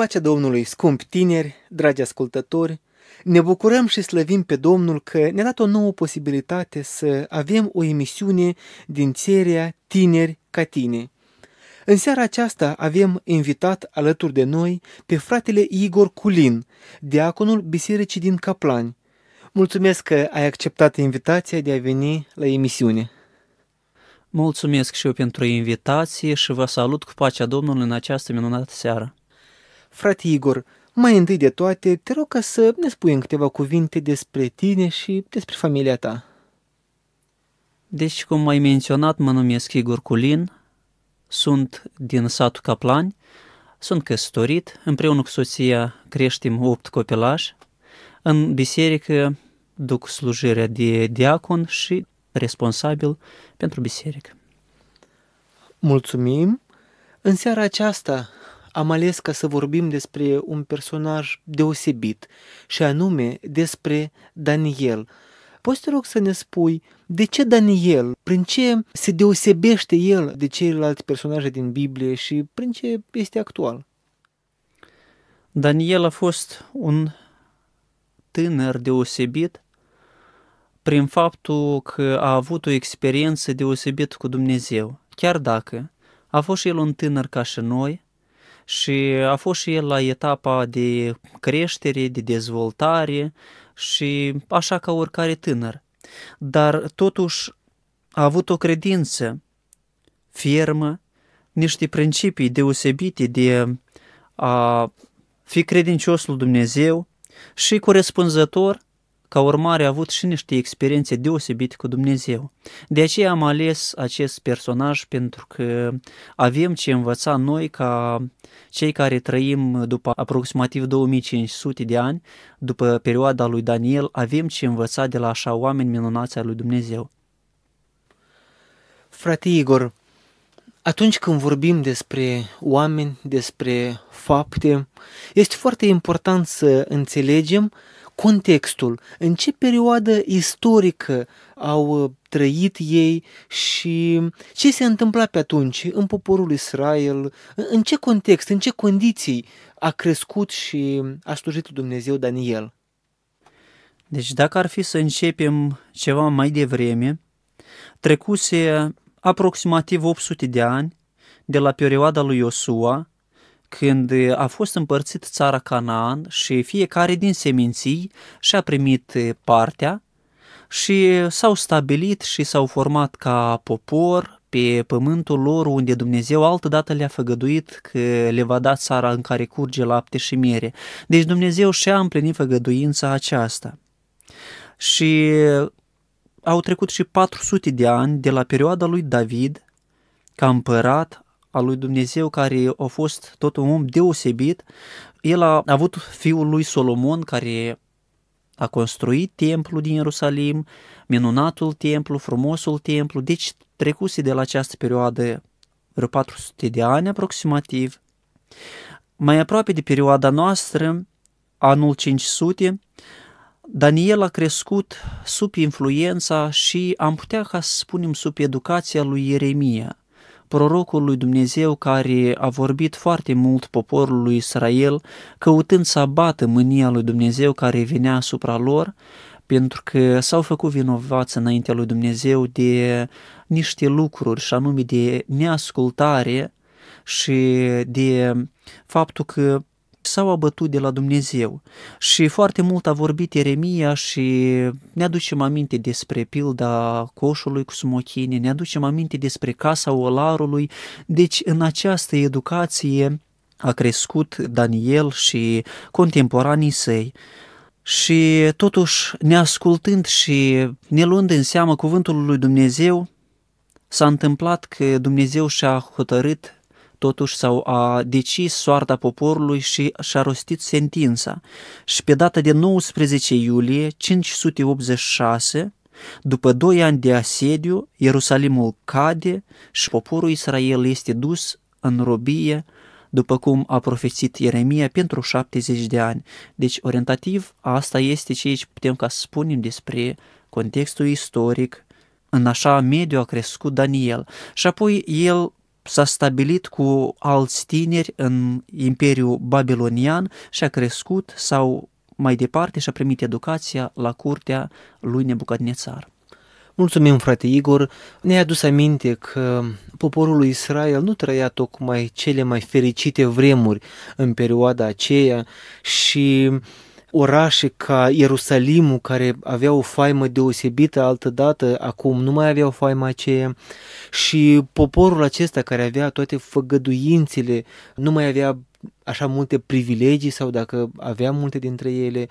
Pacea Domnului, scumpi tineri, dragi ascultători, ne bucurăm și slăvim pe Domnul că ne-a dat o nouă posibilitate să avem o emisiune din seria Tineri ca tine. În seara aceasta avem invitat alături de noi pe fratele Igor Culin, diaconul Bisericii din Caplani. Mulțumesc că ai acceptat invitația de a veni la emisiune. Mulțumesc și eu pentru invitație și vă salut cu pacea Domnului în această minunată seară. Frate Igor, mai întâi de toate, te rog ca să ne spui în câteva cuvinte despre tine și despre familia ta. Deci, cum ai menționat, mă numesc Igor Culin, sunt din satul Caplani, sunt căsătorit, împreună cu soția creștem opt copilași, în biserică duc slujirea de diacon și responsabil pentru biserică. Mulțumim! În seara aceasta am ales ca să vorbim despre un personaj deosebit, și anume despre Daniel. Poți te rog să ne spui de ce Daniel, prin ce se deosebește el de ceilalți personaje din Biblie și prin ce este actual? Daniel a fost un tânăr deosebit prin faptul că a avut o experiență deosebită cu Dumnezeu, chiar dacă a fost și el un tânăr ca și noi, și a fost și el la etapa de creștere, de dezvoltare și așa ca oricare tânăr. Dar totuși a avut o credință fermă, niște principii deosebite de a fi credincios lui Dumnezeu și corespunzător ca urmare a avut și niște experiențe deosebite cu Dumnezeu. De aceea am ales acest personaj pentru că avem ce învăța noi ca cei care trăim după aproximativ 2500 de ani, după perioada lui Daniel, avem ce învăța de la așa oameni minunați al lui Dumnezeu. Frate Igor, atunci când vorbim despre oameni, despre fapte, este foarte important să înțelegem uh, contextul, în ce perioadă istorică au uh, trăit ei și ce se întâmpla pe atunci în poporul Israel, în ce context, în ce condiții a crescut și a slujit Dumnezeu Daniel. Deci dacă ar fi să începem ceva mai devreme, trecuse aproximativ 800 de ani de la perioada lui Iosua, când a fost împărțit țara Canaan și fiecare din seminții și-a primit partea și s-au stabilit și s-au format ca popor pe pământul lor unde Dumnezeu altădată le-a făgăduit că le va da țara în care curge lapte și miere. Deci Dumnezeu și-a împlinit făgăduința aceasta. Și au trecut și 400 de ani de la perioada lui David ca împărat a lui Dumnezeu care a fost tot un om deosebit. El a avut fiul lui Solomon care a construit templul din Ierusalim, minunatul templu, frumosul templu, deci trecuse de la această perioadă vreo 400 de ani aproximativ. Mai aproape de perioada noastră, anul 500, Daniel a crescut sub influența și am putea ca să spunem sub educația lui Ieremia – prorocul lui Dumnezeu care a vorbit foarte mult poporul lui Israel, căutând să abată mânia lui Dumnezeu care venea asupra lor, pentru că s-au făcut vinovați înaintea lui Dumnezeu de niște lucruri și anume de neascultare și de faptul că s-au abătut de la Dumnezeu și foarte mult a vorbit Eremia și ne aducem aminte despre pilda coșului cu smochine, ne aducem aminte despre casa olarului, deci în această educație a crescut Daniel și contemporanii săi. Și totuși, neascultând și ne luând în seamă cuvântul lui Dumnezeu, s-a întâmplat că Dumnezeu și-a hotărât totuși sau a decis soarta poporului și și-a rostit sentința. Și pe data de 19 iulie 586, după doi ani de asediu, Ierusalimul cade și poporul Israel este dus în robie, după cum a profețit Ieremia, pentru 70 de ani. Deci, orientativ, asta este ceea ce putem ca să spunem despre contextul istoric, în așa mediu a crescut Daniel. Și apoi el s-a stabilit cu alți tineri în Imperiul Babilonian și a crescut sau mai departe și a primit educația la curtea lui Nebucadnețar. Mulțumim, frate Igor. Ne-ai adus aminte că poporul lui Israel nu trăia tocmai cele mai fericite vremuri în perioada aceea și uh, orașe ca Ierusalimul, care avea o faimă deosebită altădată, acum nu mai avea o faimă aceea, și poporul acesta care avea toate făgăduințele, nu mai avea așa multe privilegii sau dacă avea multe dintre ele.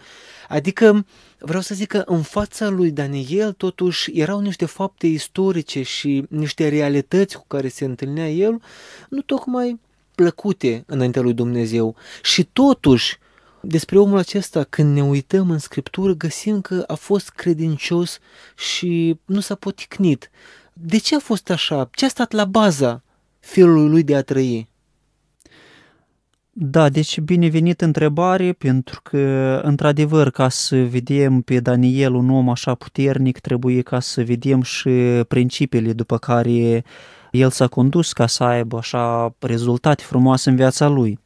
Adică vreau să zic că în fața lui Daniel totuși erau niște fapte istorice și niște realități cu care se întâlnea el, nu tocmai plăcute înaintea lui Dumnezeu. Și totuși, despre omul acesta, când ne uităm în Scriptură, găsim că a fost credincios și nu s-a poticnit. De ce a fost așa? Ce a stat la baza felului lui de a trăi? Da, deci binevenit întrebare, pentru că, într-adevăr, ca să vedem pe Daniel un om așa puternic, trebuie ca să vedem și principiile după care el s-a condus ca să aibă așa rezultate frumoase în viața lui.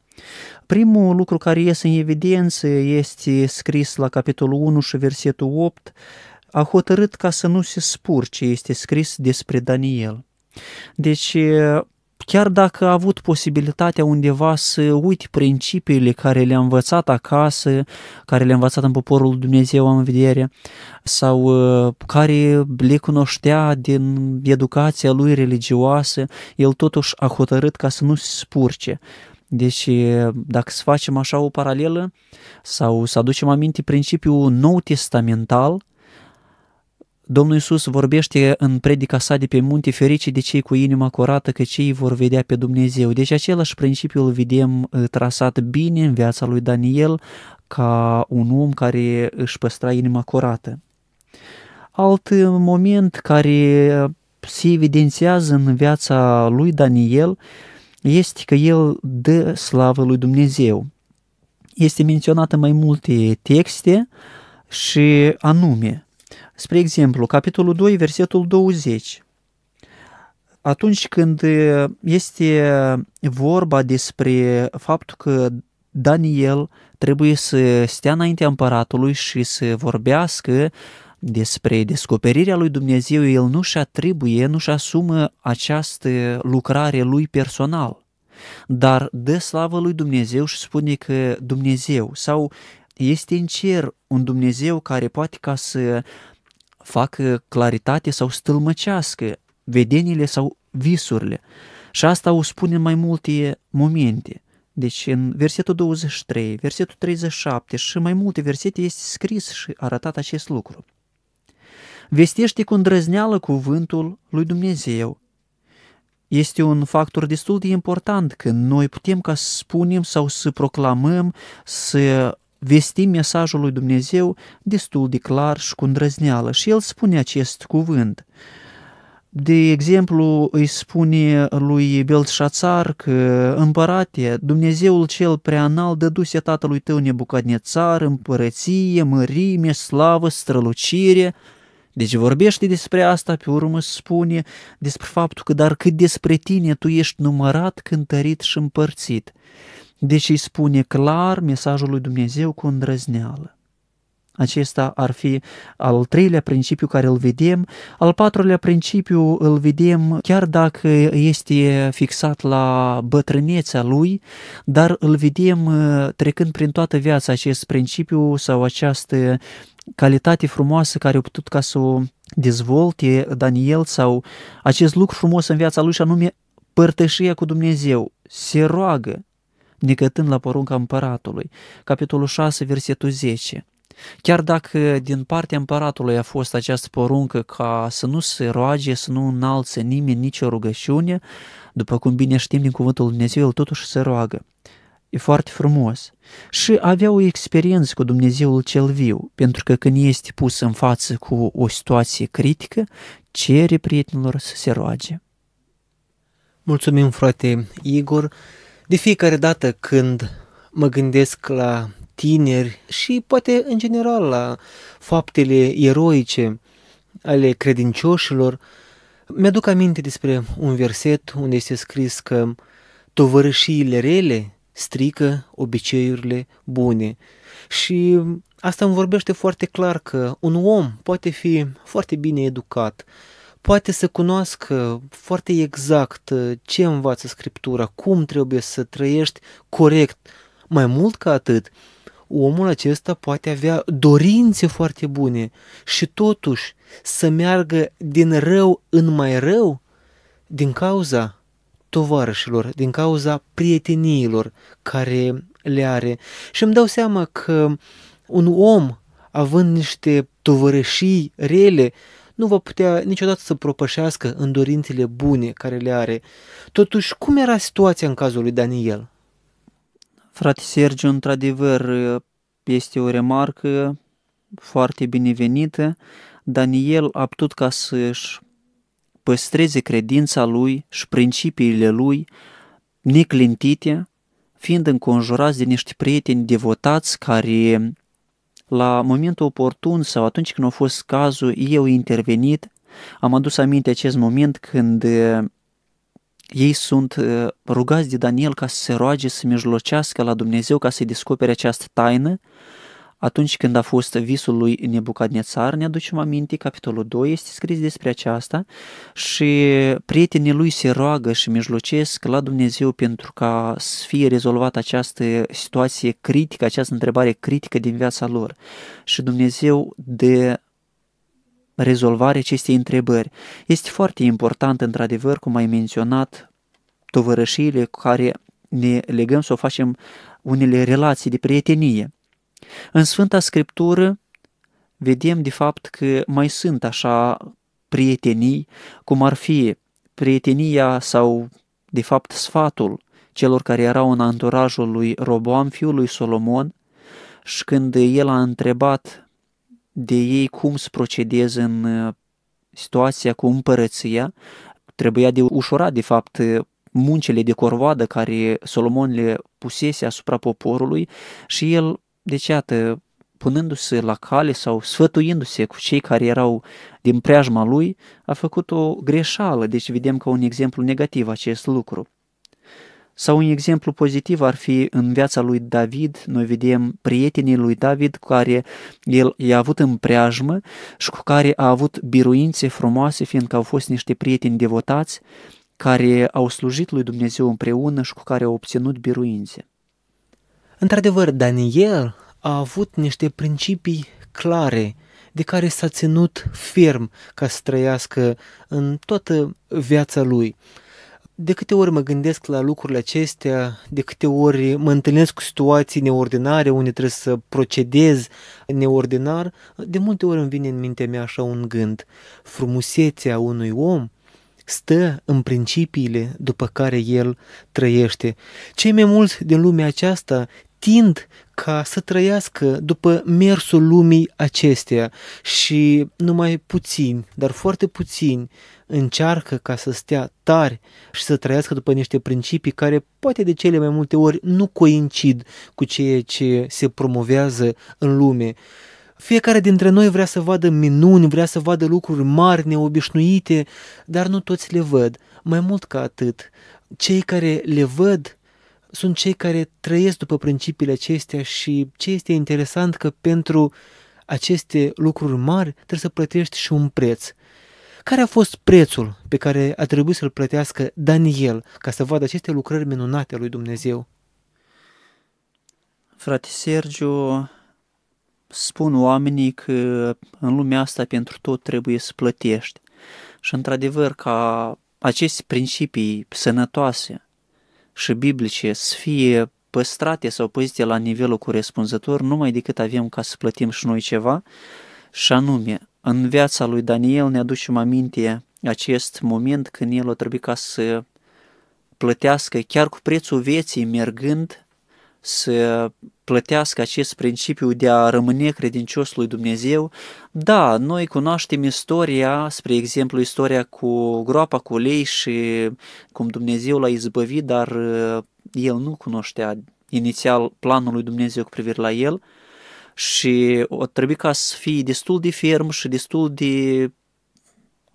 Primul lucru care iese în evidență este scris la capitolul 1 și versetul 8, a hotărât ca să nu se spur ce este scris despre Daniel. Deci, chiar dacă a avut posibilitatea undeva să uite principiile care le-a învățat acasă, care le-a învățat în poporul Dumnezeu în vedere, sau care le cunoștea din educația lui religioasă, el totuși a hotărât ca să nu se spurce, deci, dacă să facem așa o paralelă sau să aducem aminte principiul nou testamental, Domnul Iisus vorbește în predica sa de pe munte ferice de cei cu inima curată, că cei vor vedea pe Dumnezeu. Deci același principiu îl vedem trasat bine în viața lui Daniel ca un om care își păstra inima curată. Alt moment care se evidențiază în viața lui Daniel este că el dă slavă lui Dumnezeu. Este menționată mai multe texte și anume. Spre exemplu, capitolul 2, versetul 20. Atunci când este vorba despre faptul că Daniel trebuie să stea înaintea împăratului și să vorbească despre descoperirea lui Dumnezeu, el nu-și atribuie, nu-și asumă această lucrare lui personal, dar dă slavă lui Dumnezeu și spune că Dumnezeu sau este în cer un Dumnezeu care poate ca să facă claritate sau stâlmăcească vedenile sau visurile. Și asta o spune în mai multe momente. Deci în versetul 23, versetul 37 și mai multe versete este scris și arătat acest lucru vestește cu îndrăzneală cuvântul lui Dumnezeu. Este un factor destul de important când noi putem ca să spunem sau să proclamăm, să vestim mesajul lui Dumnezeu destul de clar și cu îndrăzneală. Și el spune acest cuvânt. De exemplu, îi spune lui Belșațar că, împărate, Dumnezeul cel preanal dăduse tatălui tău nebucadnețar, împărăție, mărime, slavă, strălucire, deci vorbește despre asta, pe urmă spune despre faptul că dar cât despre tine tu ești numărat, cântărit și împărțit. Deci îi spune clar mesajul lui Dumnezeu cu îndrăzneală. Acesta ar fi al treilea principiu care îl vedem. Al patrulea principiu îl vedem chiar dacă este fixat la bătrânețea lui, dar îl vedem uh, trecând prin toată viața acest principiu sau această calitate frumoasă care a putut ca să o dezvolte Daniel sau acest lucru frumos în viața lui și anume părtășia cu Dumnezeu. Se roagă, necătând la porunca împăratului. Capitolul 6, versetul 10. Chiar dacă din partea împăratului a fost această poruncă ca să nu se roage, să nu înalțe nimeni nicio rugăciune, după cum bine știm din cuvântul Lui Dumnezeu, el totuși se roagă e foarte frumos. Și avea o experiență cu Dumnezeul cel viu, pentru că când este pus în față cu o situație critică, cere prietenilor să se roage. Mulțumim, frate Igor. De fiecare dată când mă gândesc la tineri și poate în general la faptele eroice ale credincioșilor, mi-aduc aminte despre un verset unde este scris că tovărășiile rele strică obiceiurile bune. Și asta îmi vorbește foarte clar că un om poate fi foarte bine educat, poate să cunoască foarte exact uh, ce învață Scriptura, cum trebuie să trăiești corect. Mai mult ca atât, omul acesta poate avea dorințe foarte bune și totuși să meargă din rău în mai rău din cauza tovarășilor, din cauza prieteniilor care le are. Și îmi dau seama că un om, având niște tovărășii rele, nu va putea niciodată să propășească în dorințele bune care le are. Totuși, cum era situația în cazul lui Daniel? Frate Sergiu, într-adevăr, este o remarcă foarte binevenită. Daniel a putut ca să-și păstreze credința lui și principiile lui neclintite, fiind înconjurați de niște prieteni devotați care la momentul oportun sau atunci când a fost cazul, eu intervenit, am adus aminte acest moment când ei sunt rugați de Daniel ca să se roage, să mijlocească la Dumnezeu ca să-i descopere această taină atunci când a fost visul lui Nebucadnețar, ne aducem aminte, capitolul 2 este scris despre aceasta și prietenii lui se roagă și mijlocesc la Dumnezeu pentru ca să fie rezolvată această situație critică, această întrebare critică din viața lor. Și Dumnezeu de rezolvare acestei întrebări. Este foarte important, într-adevăr, cum ai menționat, tovărășiile cu care ne legăm să o facem unele relații de prietenie. În Sfânta Scriptură vedem de fapt că mai sunt așa prietenii, cum ar fi prietenia sau de fapt sfatul celor care erau în anturajul lui Roboam, fiul lui Solomon, și când el a întrebat de ei cum să procedeze în uh, situația cu împărăția, trebuia de ușurat, de fapt, muncele de corvoadă care Solomon le pusese asupra poporului și el deci, iată, punându-se la cale sau sfătuindu-se cu cei care erau din preajma lui, a făcut o greșeală, deci vedem ca un exemplu negativ acest lucru. Sau un exemplu pozitiv ar fi în viața lui David, noi vedem prietenii lui David cu care el i-a avut în preajmă și cu care a avut biruințe frumoase, fiindcă au fost niște prieteni devotați care au slujit lui Dumnezeu împreună și cu care au obținut biruințe. Într-adevăr, Daniel a avut niște principii clare de care s-a ținut ferm ca să trăiască în toată viața lui. De câte ori mă gândesc la lucrurile acestea, de câte ori mă întâlnesc cu situații neordinare unde trebuie să procedez neordinar, de multe ori îmi vine în mintea mea așa un gând. Frumusețea unui om stă în principiile după care el trăiește. Cei mai mulți din lumea aceasta tind ca să trăiască după mersul lumii acesteia și numai puțini, dar foarte puțini, încearcă ca să stea tari și să trăiască după niște principii care poate de cele mai multe ori nu coincid cu ceea ce se promovează în lume. Fiecare dintre noi vrea să vadă minuni, vrea să vadă lucruri mari, neobișnuite, dar nu toți le văd. Mai mult ca atât, cei care le văd sunt cei care trăiesc după principiile acestea și ce este interesant că pentru aceste lucruri mari trebuie să plătești și un preț. Care a fost prețul pe care a trebuit să-l plătească Daniel ca să vadă aceste lucrări minunate a lui Dumnezeu? Frate Sergiu, spun oamenii că în lumea asta pentru tot trebuie să plătești. Și într-adevăr ca aceste principii sănătoase și biblice să fie păstrate sau păzite la nivelul corespunzător, numai decât avem ca să plătim și noi ceva, și anume, în viața lui Daniel ne aducem aminte acest moment când el o trebuie ca să plătească chiar cu prețul vieții mergând să plătească acest principiu de a rămâne credincios lui Dumnezeu. Da, noi cunoaștem istoria, spre exemplu, istoria cu groapa cu lei și cum Dumnezeu l-a izbăvit, dar uh, el nu cunoștea inițial planul lui Dumnezeu cu privire la el și o trebuie ca să fii destul de ferm și destul de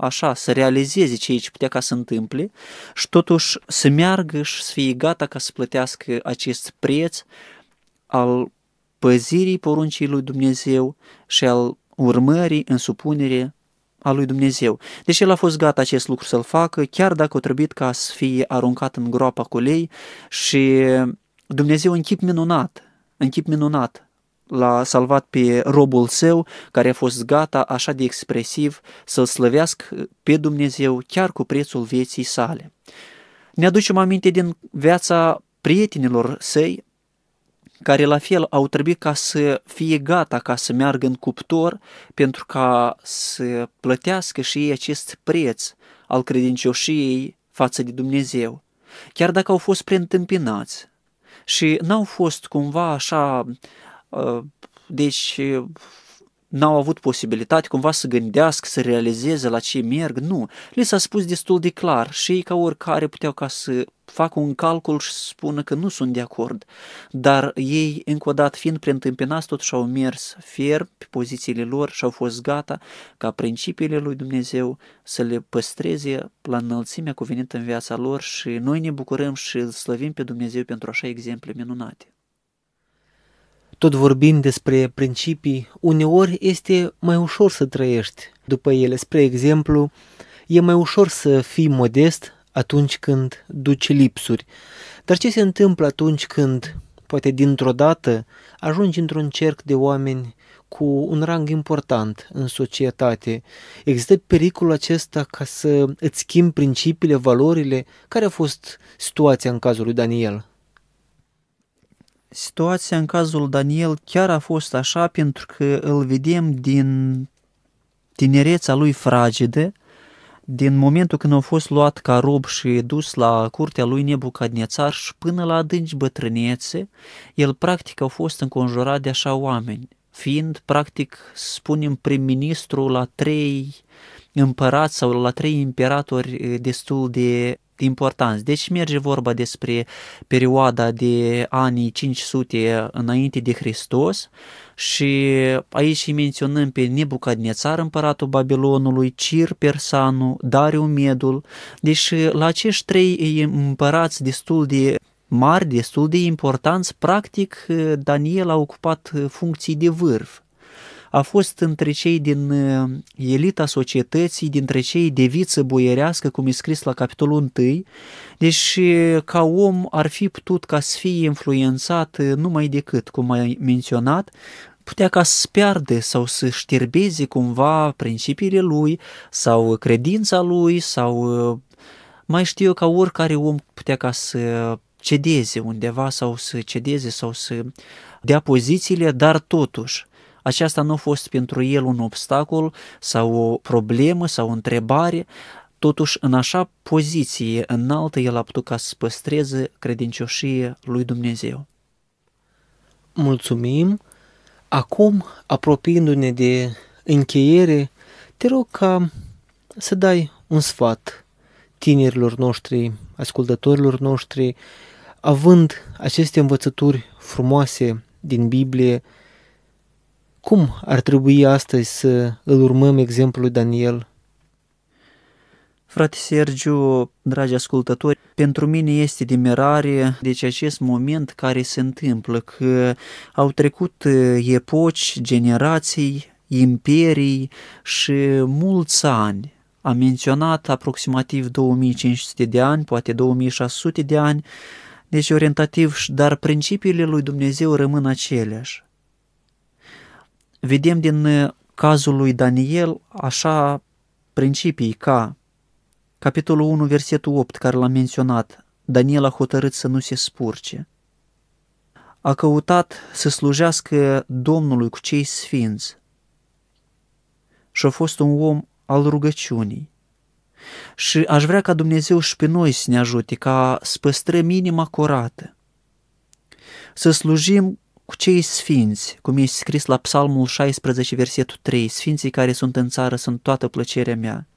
așa, să realizeze ce ce putea ca să întâmple și totuși să meargă și să fie gata ca să plătească acest preț al păzirii poruncii lui Dumnezeu și al urmării în supunere a lui Dumnezeu. Deci el a fost gata acest lucru să-l facă, chiar dacă o trebuit ca să fie aruncat în groapa cu lei și Dumnezeu în chip minunat, în chip minunat, l-a salvat pe robul său, care a fost gata așa de expresiv să-L slăvească pe Dumnezeu chiar cu prețul vieții sale. Ne aducem aminte din viața prietenilor săi, care la fel au trebuit ca să fie gata ca să meargă în cuptor pentru ca să plătească și ei acest preț al credincioșiei față de Dumnezeu, chiar dacă au fost preîntâmpinați și n-au fost cumva așa Ă, deci n-au avut posibilitate cumva să gândească, să realizeze la ce merg, nu. Li s-a spus destul de clar și ei ca oricare puteau ca să facă un calcul și să spună că nu sunt de acord. Dar ei, încă o dată, fiind preîntâmpinați, totuși au mers ferm pe pozițiile lor și au fost gata ca principiile lui Dumnezeu să le păstreze la înălțimea cuvenită în viața lor și noi ne bucurăm și îl slăvim pe Dumnezeu pentru așa exemple minunate tot vorbind despre principii, uneori este mai ușor să trăiești după ele. Spre exemplu, e mai ușor să fii modest atunci când duci lipsuri. Dar ce se întâmplă atunci când, poate dintr-o dată, ajungi într-un cerc de oameni cu un rang important în societate. Există pericolul acesta ca să îți schimbi principiile, valorile? Care a fost situația în cazul lui Daniel? situația în cazul Daniel chiar a fost așa pentru că îl vedem din tinereța lui fragedă, din momentul când a fost luat ca rob și dus la curtea lui Nebucadnețar și până la adânci bătrânețe, el practic a fost înconjurat de așa oameni, fiind practic, spunem, prim-ministru la trei împărați sau la trei imperatori destul de importanți. Deci merge vorba despre perioada de anii 500 înainte de Hristos și aici menționăm pe Nebucadnețar, împăratul Babilonului, Cir Persanu, Dariu Medul. Deci la acești trei împărați destul de mari, destul de importanți, practic Daniel a ocupat funcții de vârf a fost între cei din uh, elita societății, dintre cei de viță boierească, cum e scris la capitolul 1. Deci, uh, ca om, ar fi putut ca să fie influențat uh, numai decât, cum ai menționat, putea ca să piardă sau să șterbeze cumva principiile lui sau credința lui sau mai știu eu ca oricare om putea ca să cedeze undeva sau să cedeze sau să dea pozițiile, dar totuși aceasta nu a fost pentru el un obstacol sau o problemă sau o întrebare, totuși în așa poziție înaltă el a putut ca să păstreze credincioșie lui Dumnezeu. Mulțumim! Acum, apropiindu-ne de încheiere, te rog ca să dai un sfat tinerilor noștri, ascultătorilor noștri, având aceste învățături frumoase din Biblie, cum ar trebui astăzi să îl urmăm exemplul Daniel? Frate Sergiu, dragi ascultători, pentru mine este de mirare deci acest moment care se întâmplă, că au trecut epoci, generații, imperii și mulți ani. Am menționat aproximativ 2500 de ani, poate 2600 de ani, deci orientativ, dar principiile lui Dumnezeu rămân aceleași vedem din uh, cazul lui Daniel așa principii ca capitolul 1, versetul 8, care l-am menționat, Daniel a hotărât să nu se spurce. A căutat să slujească Domnului cu cei sfinți și a fost un om al rugăciunii. Și aș vrea ca Dumnezeu și pe noi să ne ajute, ca să păstrăm inima curată, să slujim cu cei sfinți, cum e scris la Psalmul 16, versetul 3, sfinții care sunt în țară sunt toată plăcerea mea.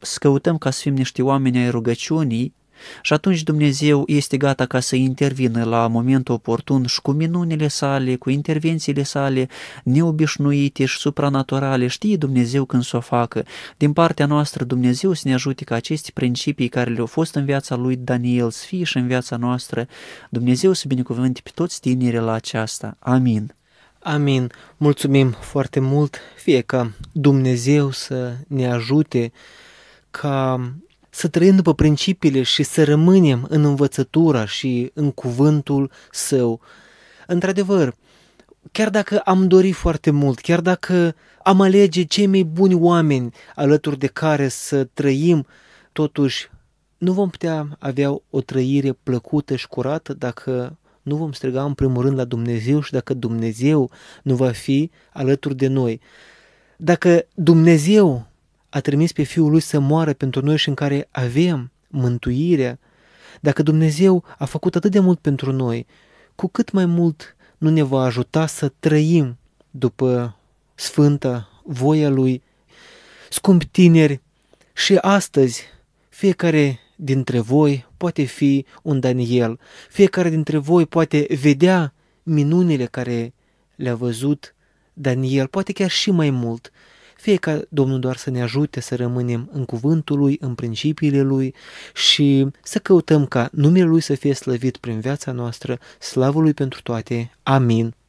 Să căutăm ca să fim niște oameni ai rugăciunii, și atunci Dumnezeu este gata ca să intervină la momentul oportun și cu minunile sale, cu intervențiile sale neobișnuite și supranaturale. Știe Dumnezeu când să o facă. Din partea noastră, Dumnezeu să ne ajute ca aceste principii care le-au fost în viața lui Daniel să fie și în viața noastră. Dumnezeu să binecuvânte pe toți tinerii la aceasta. Amin. Amin. Mulțumim foarte mult, fie ca Dumnezeu să ne ajute ca să trăim după principiile și să rămânem în învățătura și în cuvântul său. Într-adevăr, chiar dacă am dori foarte mult, chiar dacă am alege cei mai buni oameni alături de care să trăim, totuși nu vom putea avea o trăire plăcută și curată dacă nu vom striga în primul rând la Dumnezeu și dacă Dumnezeu nu va fi alături de noi. Dacă Dumnezeu a trimis pe Fiul Lui să moară pentru noi și în care avem mântuirea, dacă Dumnezeu a făcut atât de mult pentru noi, cu cât mai mult nu ne va ajuta să trăim după sfânta voia Lui. Scumpi tineri, și astăzi fiecare dintre voi poate fi un Daniel, fiecare dintre voi poate vedea minunile care le-a văzut Daniel, poate chiar și mai mult – fie ca Domnul doar să ne ajute să rămânem în cuvântul Lui, în principiile Lui și să căutăm ca numele Lui să fie slăvit prin viața noastră, slavului pentru toate. Amin.